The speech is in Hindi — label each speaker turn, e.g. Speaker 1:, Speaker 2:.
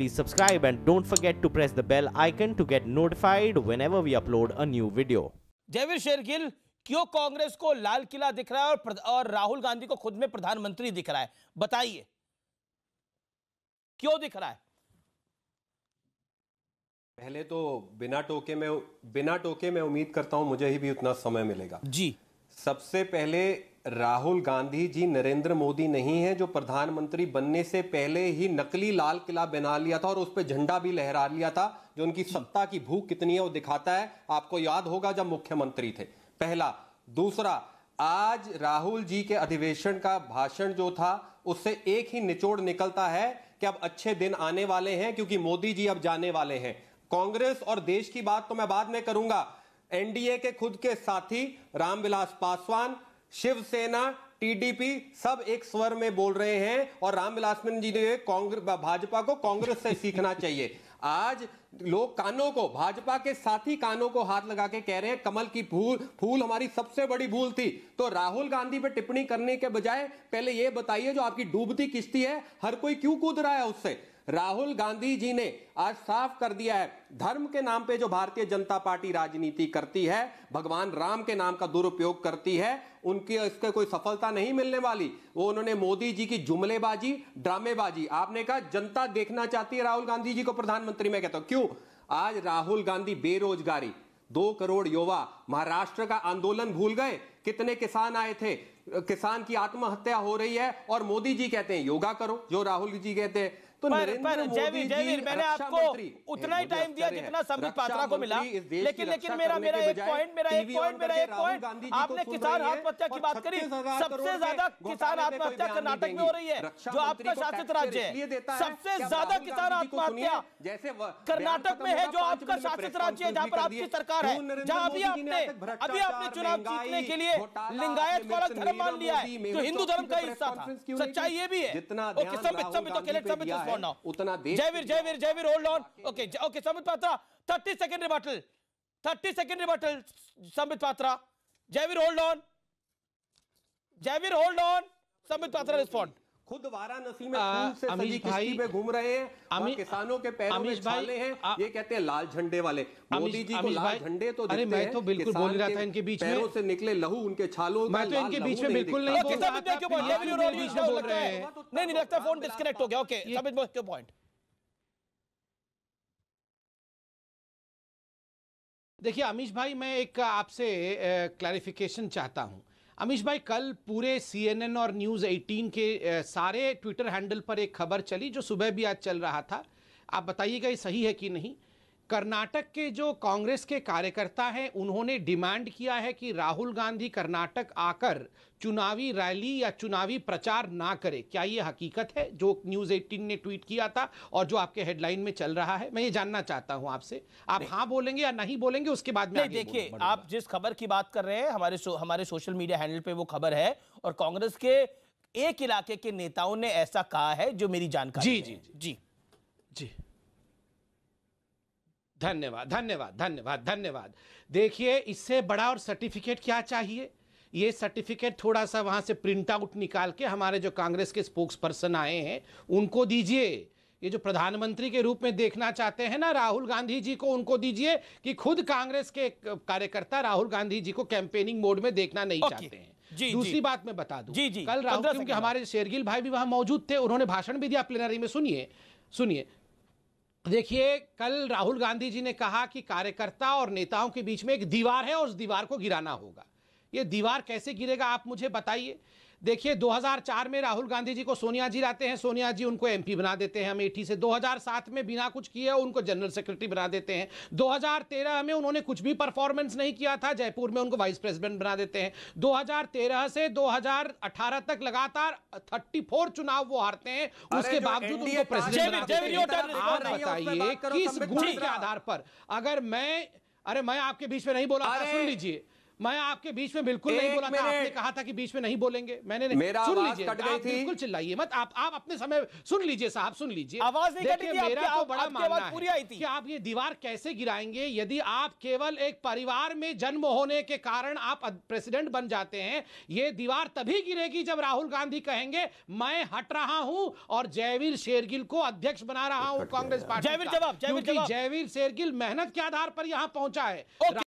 Speaker 1: please subscribe and don't forget to press the bell icon to get notified whenever we upload a new video. Javier Shergill, क्यों कांग्रेस को लाल किला दिख रहा है और, और राहुल गांधी को खुद में प्रधानमंत्री दिख रहा है बताइए क्यों दिख रहा है
Speaker 2: पहले तो बिना टोके में बिना टोके में उम्मीद करता हूं मुझे ही भी उतना समय मिलेगा जी सबसे पहले राहुल गांधी जी नरेंद्र मोदी नहीं है जो प्रधानमंत्री बनने से पहले ही नकली लाल किला बना लिया था और उस पर झंडा भी लहरा लिया था जो उनकी सत्ता की भूख कितनी है वो दिखाता है आपको याद होगा जब मुख्यमंत्री थे पहला दूसरा आज राहुल जी के अधिवेशन का भाषण जो था उससे एक ही निचोड़ निकलता है कि अब अच्छे दिन आने वाले हैं क्योंकि मोदी जी अब जाने वाले हैं कांग्रेस और देश की बात तो मैं बाद में करूंगा एनडीए के खुद के साथी रामविलास पासवान शिवसेना टीडीपी सब एक स्वर में बोल रहे हैं और रामविलास जी ने कांग्रेस भाजपा को कांग्रेस से सीखना चाहिए आज लोग कानों को भाजपा के साथी कानों को हाथ लगा के कह रहे हैं कमल की भूल फूल हमारी सबसे बड़ी भूल थी तो राहुल गांधी पे टिप्पणी करने के बजाय पहले यह बताइए जो आपकी डूबती किश्ती है हर कोई क्यों कूद रहा है उससे राहुल गांधी जी ने आज साफ कर दिया है धर्म के नाम पे जो भारतीय जनता पार्टी राजनीति करती है भगवान राम के नाम का दुरुपयोग करती है उनकी इसके कोई सफलता नहीं मिलने वाली वो उन्होंने मोदी जी की जुमलेबाजी ड्रामेबाजी आपने कहा जनता देखना चाहती है राहुल गांधी जी को प्रधानमंत्री में कहता हूं क्यों आज राहुल गांधी बेरोजगारी दो करोड़ युवा महाराष्ट्र का आंदोलन भूल गए कितने किसान आए थे किसान की आत्महत्या हो रही है और मोदी जी कहते हैं योगा करो जो राहुल जी कहते हैं तो पर, पर जयवीर जयवीर मैंने आपको उतना ही टाइम दिया जितना संबित पात्रा को मिला लेकिन लेकिन मेरा मेरा एक पॉइंट मेरा एक पॉइंट मेरा एक पॉइंट आपने किसान आत्महत्या की बात करी सबसे ज्यादा किसान आत्महत्या कर्नाटक में हो रही है जो आपका शासित राज्य है सबसे ज्यादा किसान आत्महत्या जैसे कर्नाटक में है जो आपका शासित राज्य है जहाँ पर आपकी सरकार है जहाँ अभी आपने अभी आपने चुनाव जीतने के लिए लिंगायत को अलग धर्म मान लिया है जो हिंदू धर्म का हिस्सा था सच्चाई ये भी है जितना ऑन नाउ उतना देर Jaiveer
Speaker 1: Jaiveer Jaiveer hold on okay okay Sambit Patra thirty second rebuttal thirty second rebuttal Sambit Patra Jaiveer hold on Jaiveer hold
Speaker 2: on Sambit Patra respond खुद वाराणसी में आ, से सजी किश्ती पे घूम रहे हैं अमी, किसानों के पैरों में छाले हैं ये कहते हैं लाल झंडे वाले मोदी जी को लाल झंडे तो अरे मैं तो बिल्कुल बोल रहा था इनके बीच में से निकले लहू उनके छालों मैं तो इनके बीच में बिल्कुल नहीं बोल रहा
Speaker 1: नहीं नहीं लगता फोन डिस्कनेक्ट हो गया ओके पॉइंट देखिए अमीश
Speaker 3: भाई मैं एक आपसे क्लैरिफिकेशन चाहता हूं अमीश भाई कल पूरे सीएनएन और न्यूज़ 18 के सारे ट्विटर हैंडल पर एक खबर चली जो सुबह भी आज चल रहा था आप बताइएगा ये सही है कि नहीं कर्नाटक के जो कांग्रेस के कार्यकर्ता हैं उन्होंने डिमांड किया है कि राहुल गांधी कर्नाटक आकर चुनावी रैली या चुनावी प्रचार ना करे क्या ये हकीकत है जो न्यूज़ 18 ने ट्वीट किया था और जो आपके हेडलाइन में चल रहा है मैं ये जानना चाहता हूं आपसे आप हाँ बोलेंगे या नहीं बोलेंगे उसके बाद में देखिए आप
Speaker 1: जिस खबर की बात कर रहे हैं हमारे सो, हमारे सोशल मीडिया हैंडल पर वो खबर है और कांग्रेस के एक इलाके के नेताओं ने ऐसा कहा है जो मेरी जानकारी जी जी जी जी धन्यवाद धन्यवाद धन्यवाद धन्यवाद
Speaker 3: देखिए इससे बड़ा और सर्टिफिकेट क्या चाहिए ये सर्टिफिकेट थोड़ा सा वहाँ से प्रिंट आउट निकाल के हमारे जो कांग्रेस के स्पोक्स पर्सन आए हैं उनको दीजिए ये जो प्रधानमंत्री के रूप में देखना चाहते हैं ना राहुल गांधी जी को उनको दीजिए कि खुद कांग्रेस के कार्यकर्ता राहुल गांधी जी को कैंपेनिंग मोड में देखना नहीं okay. चाहते हैं जी, दूसरी जी, बात मैं बता दूं जी, जी, कल राहुल क्योंकि हमारे शेरगिल भाई भी वहां मौजूद थे उन्होंने भाषण भी दिया प्लेनरी में सुनिए सुनिए देखिए कल राहुल गांधी जी ने कहा कि कार्यकर्ता और नेताओं के बीच में एक दीवार है और उस दीवार को गिराना होगा ये दीवार कैसे गिरेगा आप मुझे बताइए देखिए 2004 में राहुल गांधी जी को सोनिया जी लाते हैं सोनिया जी उनको एमपी बना देते हैं अमेठी से 2007 में बिना कुछ किए उनको जनरल सेक्रेटरी बना देते हैं 2013 में उन्होंने कुछ भी परफॉर्मेंस नहीं किया था जयपुर में उनको वाइस प्रेसिडेंट बना देते हैं 2013 से 2018 तक लगातार 34 चुनाव वो हारते हैं उसके बावजूद उनको प्रेसिडेंट आप बताइए किस गुण के आधार पर अगर मैं अरे मैं आपके बीच में नहीं बोला सुन लीजिए मैं आपके बीच में बिल्कुल नहीं बोला था आपने कहा था कि बीच में नहीं बोलेंगे मैंने नहीं। मेरा सुन लीजिए कट गई थी बिल्कुल चिल्लाइए मत आप आप अपने समय सुन लीजिए साहब सुन लीजिए आवाज नहीं कटी थी मेरा तो बड़ा मानना है पूरी आई थी कि आप ये दीवार कैसे गिराएंगे यदि आप केवल एक परिवार में जन्म होने के कारण आप प्रेसिडेंट बन जाते हैं ये दीवार तभी गिरेगी जब राहुल गांधी कहेंगे मैं हट रहा हूँ और जयवीर शेरगिल को अध्यक्ष बना रहा हूँ
Speaker 1: कांग्रेस पार्टी जयवीर जवाब जयवीर शेरगिल मेहनत के आधार पर यहाँ पहुंचा है